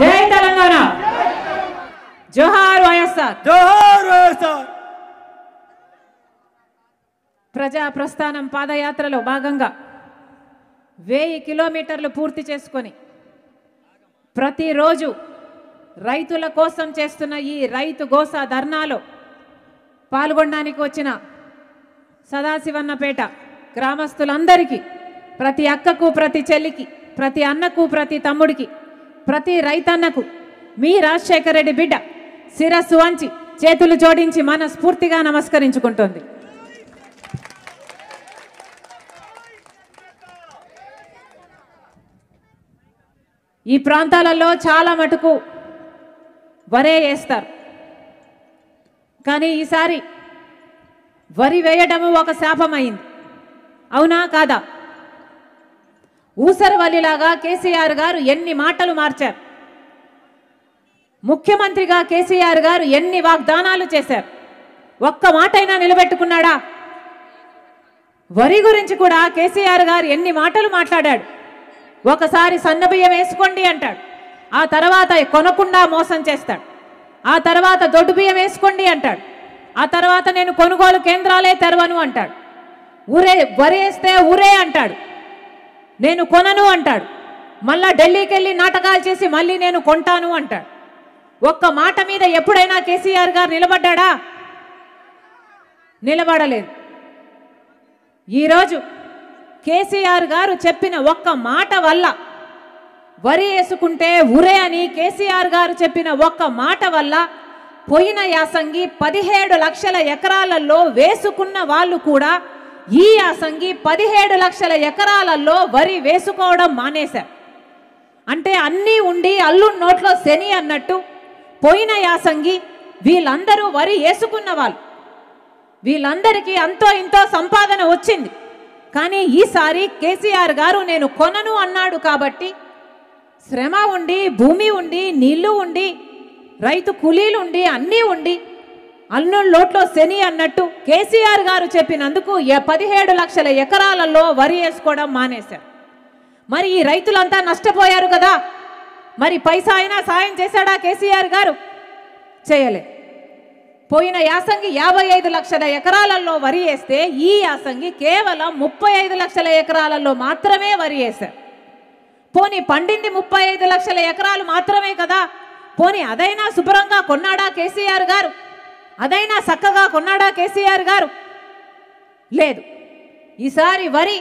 జై తెలంగాణ జోహార్ వైఎస్ఆర్ జోహార్ వైఎస్ఆర్ ప్రజా ప్రస్థానం పాదయాత్రలో భాగంగా వెయ్యి కిలోమీటర్లు పూర్తి చేసుకొని ప్రతిరోజు రైతుల కోసం చేస్తున్న ఈ రైతు గోస ధర్నాలో పాల్గొనడానికి వచ్చిన సదాశివన్నపేట గ్రామస్తులందరికీ ప్రతి అక్కకు ప్రతి చెల్లికి ప్రతి అన్నకు ప్రతి తమ్ముడికి ప్రతి రైతన్నకు మీ రాజశేఖర రెడ్డి బిడ్డ శిరస్సు వంచి చేతులు జోడించి మనస్ఫూర్తిగా నమస్కరించుకుంటుంది ఈ ప్రాంతాలలో చాలా మటుకు వరే వేస్తారు కానీ ఈసారి వరి వేయడము ఒక శాపమైంది అవునా కాదా ఊసరవల్లిలాగా కేసీఆర్ గారు ఎన్ని మాటలు మార్చారు ముఖ్యమంత్రిగా కేసీఆర్ గారు ఎన్ని వాగ్దానాలు చేశారు ఒక్క మాటైనా నిలబెట్టుకున్నాడా వరి గురించి కూడా కేసీఆర్ గారు ఎన్ని మాటలు మాట్లాడాడు ఒకసారి సన్నబియ్యం వేసుకోండి అంటాడు ఆ తర్వాత కొనకుండా మోసం చేస్తాడు ఆ తర్వాత దొడ్డు బియ్యం వేసుకోండి అంటాడు ఆ తర్వాత నేను కొనుగోలు కేంద్రాలే తెరవను అంటాడు ఉరే వరేస్తే ఉరే అంటాడు నేను కొనను అంటాడు మళ్ళా ఢిల్లీకి వెళ్ళి నాటకాలు చేసి మళ్ళీ నేను కొంటాను అంటాడు ఒక్క మాట మీద ఎప్పుడైనా కేసీఆర్ గారు నిలబడ్డాడా నిలబడలేదు ఈరోజు కేసీఆర్ గారు చెప్పిన ఒక్క మాట వల్ల వరి వేసుకుంటే ఉరే అని కేసీఆర్ గారు చెప్పిన ఒక్క మాట వల్ల పోయిన యాసంగి పదిహేడు లక్షల ఎకరాలలో వేసుకున్న వాళ్ళు కూడా ఈ యాసంగి పదిహేడు లక్షల ఎకరాలలో వరి వేసుకోవడం మానేశారు అంటే అన్నీ ఉండి అల్లు నోట్లో శని అన్నట్టు పోయిన యాసంగి వీళ్ళందరూ వరి వేసుకున్న వాళ్ళు వీళ్ళందరికీ అంతో ఇంతో సంపాదన వచ్చింది కానీ ఈసారి కేసీఆర్ గారు నేను కొనను అన్నాడు కాబట్టి శ్రమ ఉండి భూమి ఉండి నీళ్లు ఉండి రైతు కూలీలు ఉండి అన్నీ ఉండి అన్నం లోట్లో శని అన్నట్టు కేసీఆర్ గారు చెప్పినందుకు పదిహేడు లక్షల ఎకరాలలో వరి వేసుకోవడం మానేశారు మరి ఈ రైతులంతా నష్టపోయారు కదా మరి పైసా అయినా సాయం చేశాడా కేసీఆర్ గారు చేయలే పోయిన యాసంగి యాభై ఐదు లక్షల ఎకరాలలో వరి వేస్తే ఈ యాసంగి కేవలం ముప్పై ఐదు లక్షల ఎకరాలలో మాత్రమే వరి వేశారు పోనీ పండింది ముప్పై ఐదు లక్షల ఎకరాలు మాత్రమే కదా పోనీ అదైనా శుభ్రంగా కొన్నాడా కేసీఆర్ గారు అదైనా చక్కగా కొన్నాడా కేసీఆర్ గారు లేదు ఈసారి వరి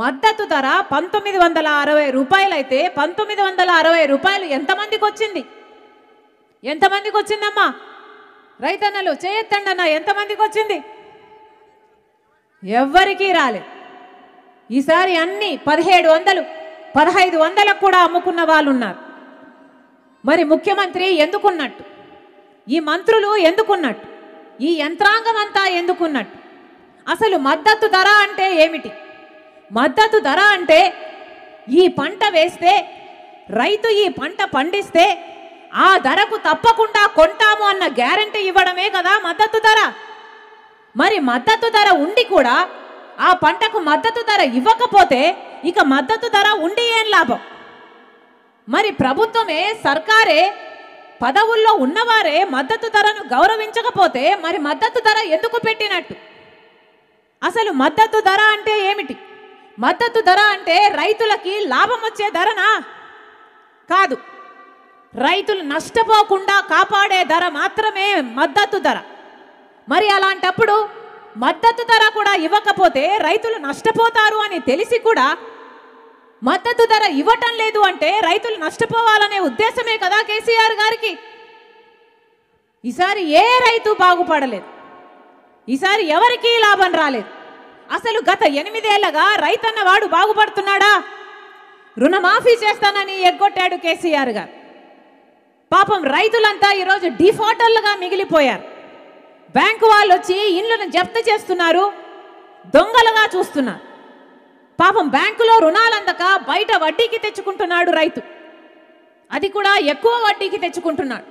మద్దతు ధర పంతొమ్మిది వందల అరవై రూపాయలు అయితే పంతొమ్మిది వందల అరవై రూపాయలు ఎంతమందికి వచ్చింది ఎంతమందికి వచ్చిందమ్మా రైతన్నలు చేయొత్తండి అన్న ఎంతమందికి వచ్చింది ఎవ్వరికీ రాలే ఈసారి అన్నీ పదిహేడు వందలు పదహైదు వందలకు కూడా అమ్ముకున్న వాళ్ళు ఉన్నారు మరి ముఖ్యమంత్రి ఎందుకున్నట్టు ఈ మంత్రులు ఎందుకున్నట్టు ఈ యంత్రాంగం అంతా ఎందుకున్నట్టు అసలు మద్దతు ధర అంటే ఏమిటి మద్దతు ధర అంటే ఈ పంట వేస్తే రైతు ఈ పంట పండిస్తే ఆ ధరకు తప్పకుండా కొంటాము అన్న గ్యారంటీ ఇవ్వడమే కదా మద్దతు ధర మరి మద్దతు ధర ఉండి కూడా ఆ పంటకు మద్దతు ధర ఇవ్వకపోతే ఇక మద్దతు ధర ఉండి ఏం లాభం మరి ప్రభుత్వమే సర్కారే పదవుల్లో ఉన్నవారే మద్దతు ధరను గౌరవించకపోతే మరి మద్దతు ధర ఎందుకు పెట్టినట్టు అసలు మద్దతు ధర అంటే ఏమిటి మద్దతు ధర అంటే రైతులకి లాభం వచ్చే ధరనా కాదు రైతులు నష్టపోకుండా కాపాడే ధర మాత్రమే మద్దతు ధర మరి అలాంటప్పుడు మద్దతు ధర కూడా ఇవ్వకపోతే రైతులు నష్టపోతారు అని తెలిసి కూడా మద్దతు ధర ఇవ్వటం లేదు అంటే రైతులు నష్టపోవాలనే ఉద్దేశమే కదా కేసీఆర్ గారికి ఈసారి ఏ రైతు బాగుపడలేదు ఈసారి ఎవరికీ లాభం రాలేదు అసలు గత ఎనిమిదేళ్లగా వాడు బాగుపడుతున్నాడా రుణమాఫీ చేస్తానని ఎగ్గొట్టాడు కేసీఆర్ గారు పాపం రైతులంతా ఈరోజు డిఫాల్టర్లుగా మిగిలిపోయారు బ్యాంకు వాళ్ళు వచ్చి ఇండ్లను జప్తు చేస్తున్నారు దొంగలుగా చూస్తున్నారు పాపం బ్యాంకులో రుణాలు అందక బయట వడ్డీకి తెచ్చుకుంటున్నాడు రైతు అది కూడా ఎక్కువ వడ్డీకి తెచ్చుకుంటున్నాడు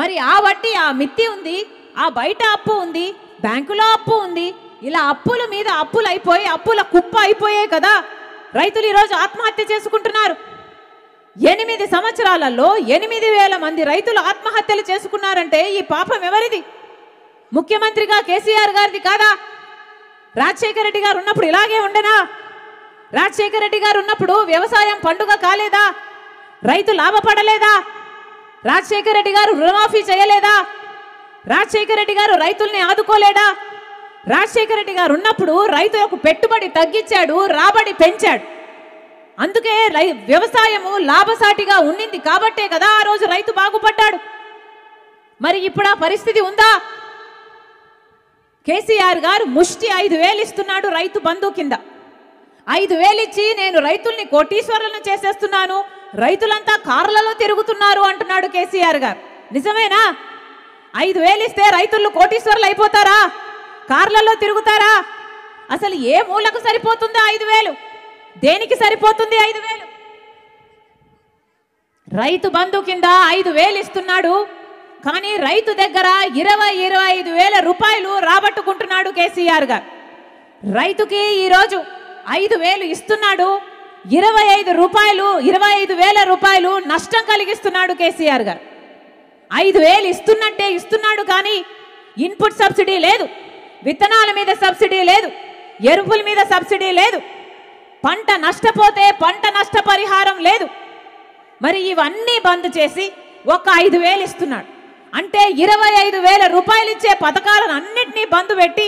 మరి ఆ వడ్డీ ఆ మిత్తి ఉంది ఆ బయట అప్పు ఉంది బ్యాంకులో అప్పు ఉంది ఇలా అప్పుల మీద అప్పులు అయిపోయి అప్పుల కుప్ప అయిపోయాయి కదా రైతులు ఈరోజు ఆత్మహత్య చేసుకుంటున్నారు ఎనిమిది సంవత్సరాలలో ఎనిమిది వేల మంది రైతులు ఆత్మహత్యలు చేసుకున్నారంటే ఈ పాపం ఎవరిది ముఖ్యమంత్రిగా కేసీఆర్ గారిది కాదా రాజశేఖర రెడ్డి గారు ఉన్నప్పుడు ఇలాగే ఉండనా రాజశేఖర రెడ్డి గారు ఉన్నప్పుడు వ్యవసాయం పండుగ కాలేదా రైతు లాభపడలేదా రాజశేఖర రెడ్డి గారు రుణమాఫీ చేయలేదా రాజశేఖర రెడ్డి గారు రైతుల్ని ఆదుకోలేడా రాజశేఖర రెడ్డి గారు ఉన్నప్పుడు రైతులకు పెట్టుబడి తగ్గించాడు రాబడి పెంచాడు అందుకే వ్యవసాయము లాభసాటిగా ఉండింది కాబట్టే కదా ఆ రోజు రైతు బాగుపడ్డాడు మరి ఇప్పుడు ఆ పరిస్థితి ఉందా కేసీఆర్ గారు ముష్టి ఐదు వేలు ఇస్తున్నాడు రైతు బంధు కింద ఐదు వేలిచ్చి నేను రైతుల్ని కోటీశ్వరులను చేసేస్తున్నాను రైతులంతా కార్లలో తిరుగుతున్నారు అంటున్నాడు కేసీఆర్ గారు నిజమేనా ఐదు వేలు ఇస్తే రైతులు కోటీశ్వరులు అయిపోతారా కార్లలో తిరుగుతారా అసలు ఏ మూలకు సరిపోతుందా ఐదు వేలు దేనికి సరిపోతుంది ఐదు వేలు రైతు బంధు కింద ఐదు వేలు ఇస్తున్నాడు కానీ రైతు దగ్గర ఇరవై ఇరవై ఐదు వేల రూపాయలు రాబట్టుకుంటున్నాడు కేసీఆర్ గారు రైతుకి ఈరోజు ఐదు వేలు ఇస్తున్నాడు ఇరవై ఐదు రూపాయలు ఇరవై ఐదు వేల రూపాయలు నష్టం కలిగిస్తున్నాడు కేసీఆర్ గారు ఐదు వేలు ఇస్తున్నట్టే ఇస్తున్నాడు కానీ ఇన్పుట్ సబ్సిడీ లేదు విత్తనాల మీద సబ్సిడీ లేదు ఎరువుల మీద సబ్సిడీ లేదు పంట నష్టపోతే పంట నష్టపరిహారం లేదు మరి ఇవన్నీ బంద్ చేసి ఒక ఐదు వేలు ఇస్తున్నాడు అంటే ఇరవై ఐదు వేల రూపాయలు ఇచ్చే పథకాలను అన్నింటినీ బంద్ పెట్టి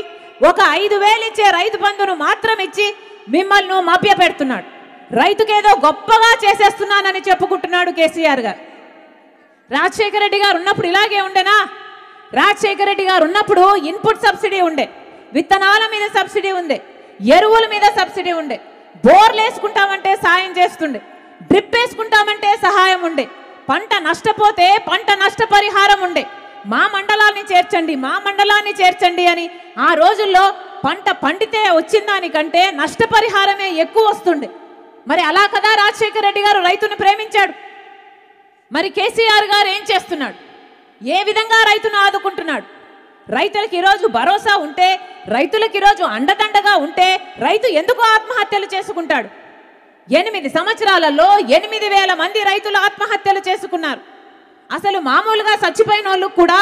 ఒక ఐదు వేలు ఇచ్చే రైతు బంధును మాత్రం ఇచ్చి మిమ్మల్ని మభ్య పెడుతున్నాడు రైతుకేదో గొప్పగా చేసేస్తున్నానని చెప్పుకుంటున్నాడు కేసీఆర్ గారు రాజశేఖర రెడ్డి గారు ఉన్నప్పుడు ఇలాగే ఉండేనా రాజశేఖర రెడ్డి గారు ఉన్నప్పుడు ఇన్పుట్ సబ్సిడీ ఉండే విత్తనాల మీద సబ్సిడీ ఉండే ఎరువుల మీద సబ్సిడీ ఉండే బోర్లు వేసుకుంటామంటే సాయం చేస్తుండే డ్రిప్ వేసుకుంటామంటే సహాయం ఉండే పంట నష్టపోతే పంట నష్టపరిహారం ఉండే మా మండలాన్ని చేర్చండి మా మండలాన్ని చేర్చండి అని ఆ రోజుల్లో పంట పండితే వచ్చిన దానికంటే నష్టపరిహారమే ఎక్కువ వస్తుండే మరి అలా కదా రాజశేఖర రెడ్డి గారు రైతును ప్రేమించాడు మరి కేసీఆర్ గారు ఏం చేస్తున్నాడు ఏ విధంగా రైతును ఆదుకుంటున్నాడు రైతులకు ఈరోజు భరోసా ఉంటే రైతులకు ఈరోజు అండదండగా ఉంటే రైతు ఎందుకు ఆత్మహత్యలు చేసుకుంటాడు ఎనిమిది సంవత్సరాలలో ఎనిమిది వేల మంది రైతులు ఆత్మహత్యలు చేసుకున్నారు అసలు మామూలుగా చచ్చిపోయిన వాళ్ళు కూడా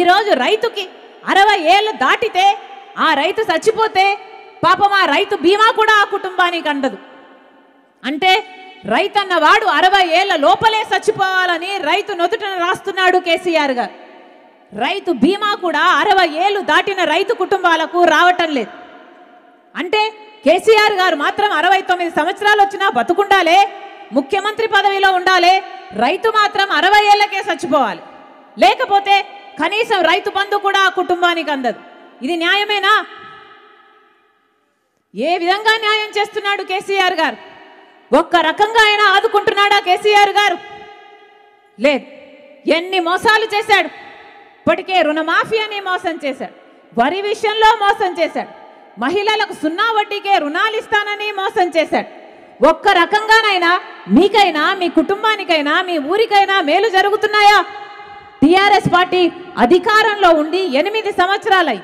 ఈరోజు రైతుకి అరవై ఏళ్ళు దాటితే ఆ రైతు చచ్చిపోతే పాపం ఆ రైతు బీమా కూడా ఆ కుటుంబానికి అండదు అంటే రైతు అన్నవాడు అరవై ఏళ్ళ లోపలే చచ్చిపోవాలని రైతు నొదుటన రాస్తున్నాడు కేసీఆర్ గారు రైతు బీమా కూడా అరవై ఏళ్ళు దాటిన రైతు కుటుంబాలకు రావటం లేదు అంటే కేసీఆర్ గారు మాత్రం అరవై తొమ్మిది సంవత్సరాలు వచ్చినా బతుకుండాలే ముఖ్యమంత్రి పదవిలో ఉండాలి రైతు మాత్రం అరవై ఏళ్లకే చచ్చిపోవాలి లేకపోతే కనీసం రైతు బంధు కూడా ఆ కుటుంబానికి అందదు ఇది న్యాయమేనా ఏ విధంగా న్యాయం చేస్తున్నాడు కేసీఆర్ గారు ఒక్క రకంగా ఆయన ఆదుకుంటున్నాడా కేసీఆర్ గారు లేదు ఎన్ని మోసాలు చేశాడు ఇప్పటికే రుణమాఫీ అని మోసం చేశాడు వరి విషయంలో మోసం చేశాడు మహిళలకు సున్నా వడ్డీకే రుణాలు ఇస్తానని మోసం చేశాడు ఒక్క రకంగానైనా మీకైనా మీ కుటుంబానికైనా మీ ఊరికైనా మేలు జరుగుతున్నాయా టిఆర్ఎస్ పార్టీ అధికారంలో ఉండి ఎనిమిది సంవత్సరాలై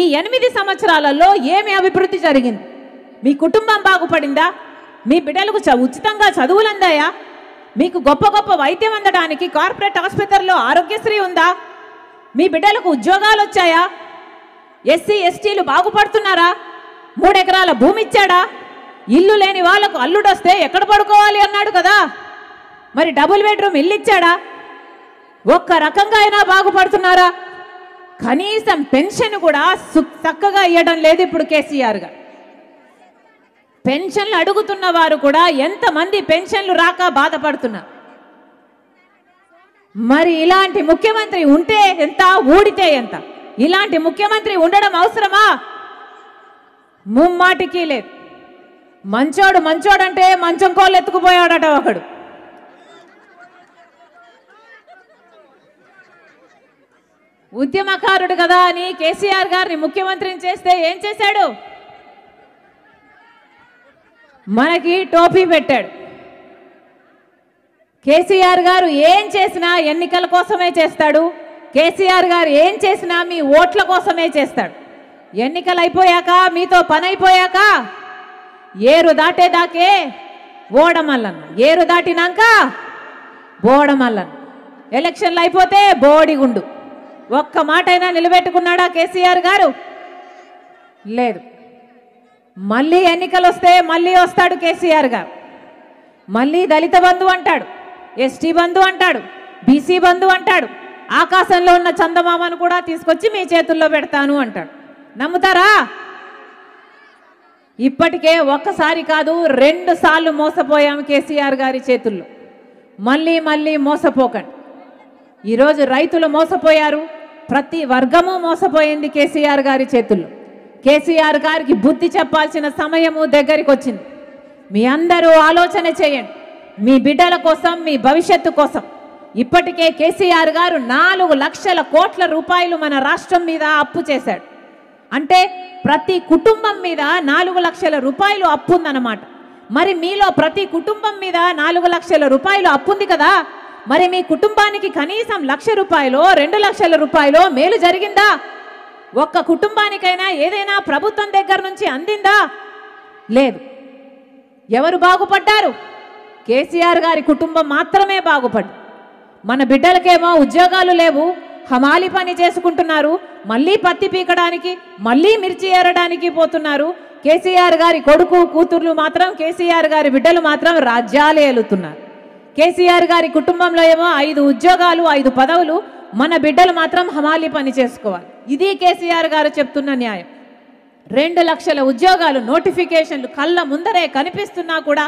ఈ ఎనిమిది సంవత్సరాలలో ఏమి అభివృద్ధి జరిగింది మీ కుటుంబం బాగుపడిందా మీ బిడ్డలకు ఉచితంగా చదువులు అందాయా మీకు గొప్ప గొప్ప వైద్యం అందడానికి కార్పొరేట్ ఆసుపత్రిలో ఆరోగ్యశ్రీ ఉందా మీ బిడ్డలకు ఉద్యోగాలు వచ్చాయా ఎస్సీ ఎస్టీలు బాగుపడుతున్నారా మూడెకరాల భూమి ఇచ్చాడా ఇల్లు లేని వాళ్ళకు అల్లుడొస్తే ఎక్కడ పడుకోవాలి అన్నాడు కదా మరి డబుల్ బెడ్రూమ్ ఇల్లు ఇచ్చాడా ఒక్క రకంగా అయినా బాగుపడుతున్నారా కనీసం పెన్షన్ కూడా చక్కగా ఇవ్వడం లేదు ఇప్పుడు కేసీఆర్గా పెన్షన్లు అడుగుతున్న వారు కూడా ఎంతమంది పెన్షన్లు రాక బాధపడుతున్నారు మరి ఇలాంటి ముఖ్యమంత్రి ఉంటే ఎంత ఊడితే ఎంత ఇలాంటి ముఖ్యమంత్రి ఉండడం అవసరమా ముమ్మాటికీ లేదు మంచోడు మంచోడు అంటే మంచం కోళ్ళు ఎత్తుకుపోయాడట ఒకడు ఉద్యమకారుడు కదా అని కేసీఆర్ గారిని ముఖ్యమంత్రిని చేస్తే ఏం చేశాడు మనకి టోపీ పెట్టాడు కేసీఆర్ గారు ఏం చేసినా ఎన్నికల కోసమే చేస్తాడు కేసీఆర్ గారు ఏం చేసినా మీ ఓట్ల కోసమే చేస్తాడు ఎన్నికలు అయిపోయాక మీతో పని అయిపోయాక ఏరు దాటేదాకే ఓడమల్లన్న ఏరు దాటినాక బోడమల్లన్న ఎలక్షన్లు అయిపోతే బోడిగుండు ఒక్క మాట అయినా నిలబెట్టుకున్నాడా కేసీఆర్ గారు లేదు మళ్ళీ ఎన్నికలు వస్తే మళ్ళీ వస్తాడు కేసీఆర్ గారు మళ్ళీ దళిత బంధు అంటాడు ఎస్టీ బంధు అంటాడు బీసీ బంధు అంటాడు ఆకాశంలో ఉన్న చందమామను కూడా తీసుకొచ్చి మీ చేతుల్లో పెడతాను అంటాడు నమ్ముతారా ఇప్పటికే ఒక్కసారి కాదు రెండు సార్లు మోసపోయాము కేసీఆర్ గారి చేతుల్లో మళ్ళీ మళ్ళీ మోసపోకండి ఈరోజు రైతులు మోసపోయారు ప్రతి వర్గము మోసపోయింది కేసీఆర్ గారి చేతుల్లో కేసీఆర్ గారికి బుద్ధి చెప్పాల్సిన సమయము దగ్గరికి వచ్చింది మీ అందరూ ఆలోచన చేయండి మీ బిడ్డల కోసం మీ భవిష్యత్తు కోసం ఇప్పటికే కేసీఆర్ గారు నాలుగు లక్షల కోట్ల రూపాయలు మన రాష్ట్రం మీద అప్పు చేశాడు అంటే ప్రతి కుటుంబం మీద నాలుగు లక్షల రూపాయలు అప్పు ఉందన్నమాట మరి మీలో ప్రతి కుటుంబం మీద నాలుగు లక్షల రూపాయలు అప్పు ఉంది కదా మరి మీ కుటుంబానికి కనీసం లక్ష రూపాయలు రెండు లక్షల రూపాయలు మేలు జరిగిందా ఒక్క కుటుంబానికైనా ఏదైనా ప్రభుత్వం దగ్గర నుంచి అందిందా లేదు ఎవరు బాగుపడ్డారు కేసీఆర్ గారి కుటుంబం మాత్రమే బాగుపడ్డారు మన బిడ్డలకేమో ఉద్యోగాలు లేవు హమాలి పని చేసుకుంటున్నారు మళ్ళీ పత్తి పీకడానికి మళ్ళీ మిర్చి ఏరడానికి పోతున్నారు కేసీఆర్ గారి కొడుకు కూతుర్లు మాత్రం కేసీఆర్ గారి బిడ్డలు మాత్రం రాజ్యాలే ఏలుతున్నారు కేసీఆర్ గారి కుటుంబంలో ఏమో ఐదు ఉద్యోగాలు ఐదు పదవులు మన బిడ్డలు మాత్రం హమాలి పని చేసుకోవాలి ఇది కేసీఆర్ గారు చెప్తున్న న్యాయం రెండు లక్షల ఉద్యోగాలు నోటిఫికేషన్లు కళ్ళ ముందరే కనిపిస్తున్నా కూడా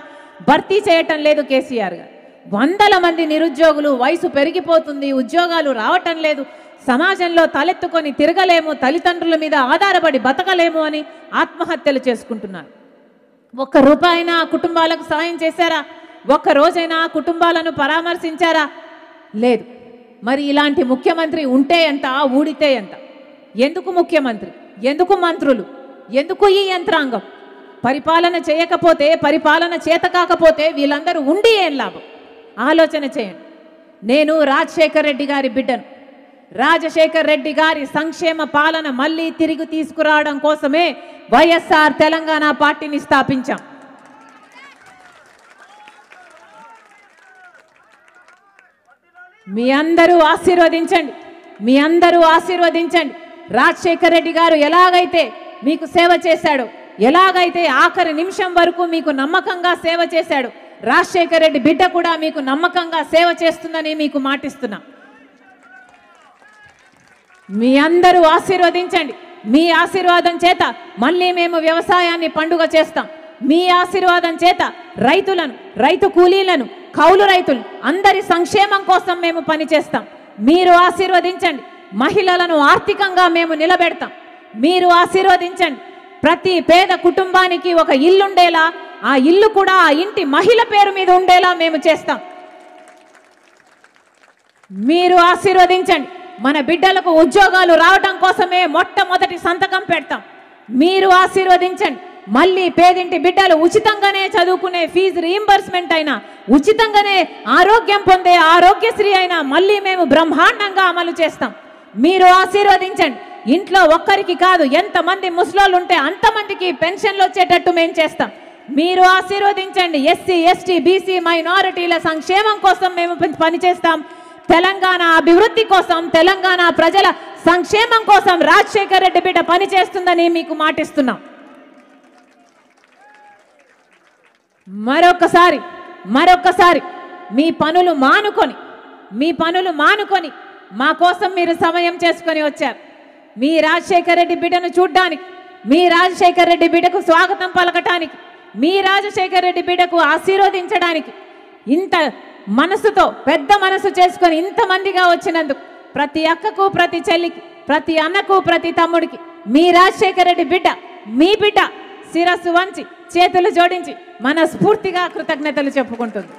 భర్తీ చేయటం లేదు కేసీఆర్ గారు వందల మంది నిరుద్యోగులు వయసు పెరిగిపోతుంది ఉద్యోగాలు రావటం లేదు సమాజంలో తలెత్తుకొని తిరగలేము తల్లిదండ్రుల మీద ఆధారపడి బతకలేము అని ఆత్మహత్యలు చేసుకుంటున్నారు ఒక్క రూపాయినా ఆ కుటుంబాలకు సాయం చేశారా ఒక్క రోజైనా ఆ కుటుంబాలను పరామర్శించారా లేదు మరి ఇలాంటి ముఖ్యమంత్రి ఉంటే ఎంత ఊడితే ఎంత ఎందుకు ముఖ్యమంత్రి ఎందుకు మంత్రులు ఎందుకు ఈ యంత్రాంగం పరిపాలన చేయకపోతే పరిపాలన చేత కాకపోతే వీళ్ళందరూ ఉండి ఏం లాభం ఆలోచన చేయండి నేను రాజశేఖర్ రెడ్డి గారి బిడ్డను రాజశేఖర్ రెడ్డి గారి సంక్షేమ పాలన మళ్ళీ తిరిగి తీసుకురావడం కోసమే వైఎస్ఆర్ తెలంగాణ పార్టీని స్థాపించాం మీ అందరూ ఆశీర్వదించండి మీ అందరూ ఆశీర్వదించండి రాజశేఖర్ రెడ్డి గారు ఎలాగైతే మీకు సేవ చేశాడు ఎలాగైతే ఆఖరి నిమిషం వరకు మీకు నమ్మకంగా సేవ చేశాడు రాజశేఖర్ రెడ్డి బిడ్డ కూడా మీకు నమ్మకంగా సేవ చేస్తుందని మీకు మాటిస్తున్నా మీ అందరూ ఆశీర్వదించండి మీ ఆశీర్వాదం చేత మళ్ళీ మేము వ్యవసాయాన్ని పండుగ చేస్తాం మీ ఆశీర్వాదం చేత రైతులను రైతు కూలీలను కౌలు రైతులు అందరి సంక్షేమం కోసం మేము పనిచేస్తాం మీరు ఆశీర్వదించండి మహిళలను ఆర్థికంగా మేము నిలబెడతాం మీరు ఆశీర్వదించండి ప్రతి పేద కుటుంబానికి ఒక ఇల్లుండేలా ఆ ఇల్లు కూడా ఆ ఇంటి మహిళ పేరు మీద ఉండేలా మేము చేస్తాం మీరు ఆశీర్వదించండి మన బిడ్డలకు ఉద్యోగాలు రావటం కోసమే మొట్టమొదటి సంతకం పెడతాం మీరు ఆశీర్వదించండి మళ్ళీ పేదింటి బిడ్డలు ఉచితంగానే చదువుకునే ఫీజు రీఎంబర్స్మెంట్ అయినా ఉచితంగానే ఆరోగ్యం పొందే ఆరోగ్యశ్రీ అయినా మళ్ళీ మేము బ్రహ్మాండంగా అమలు చేస్తాం మీరు ఆశీర్వదించండి ఇంట్లో ఒక్కరికి కాదు ఎంతమంది ముసలోళ్ళు ఉంటే అంతమందికి పెన్షన్లు వచ్చేటట్టు మేము చేస్తాం మీరు ఆశీర్వదించండి ఎస్సీ ఎస్టీ బీసీ మైనారిటీల సంక్షేమం కోసం మేము పనిచేస్తాం తెలంగాణ అభివృద్ధి కోసం తెలంగాణ ప్రజల సంక్షేమం కోసం రాజశేఖర్ రెడ్డి బిడ్డ పనిచేస్తుందని మీకు మాటిస్తున్నాం మరొకసారి మరొకసారి మీ పనులు మానుకొని మీ పనులు మానుకొని మా కోసం మీరు సమయం చేసుకొని వచ్చారు మీ రాజశేఖర్ రెడ్డి బిడ్డను చూడ్డానికి మీ రాజశేఖర్ రెడ్డి బిడ్డకు స్వాగతం పలకటానికి మీ రాజశేఖర రెడ్డి బిడ్డకు ఆశీర్వదించడానికి ఇంత మనసుతో పెద్ద మనసు చేసుకొని ఇంతమందిగా వచ్చినందుకు ప్రతి అక్కకు ప్రతి చెల్లికి ప్రతి అన్నకు ప్రతి తమ్ముడికి మీ రాజశేఖర రెడ్డి బిడ్డ మీ బిడ్డ శిరస్సు వంచి చేతులు జోడించి మనస్ఫూర్తిగా కృతజ్ఞతలు చెప్పుకుంటుంది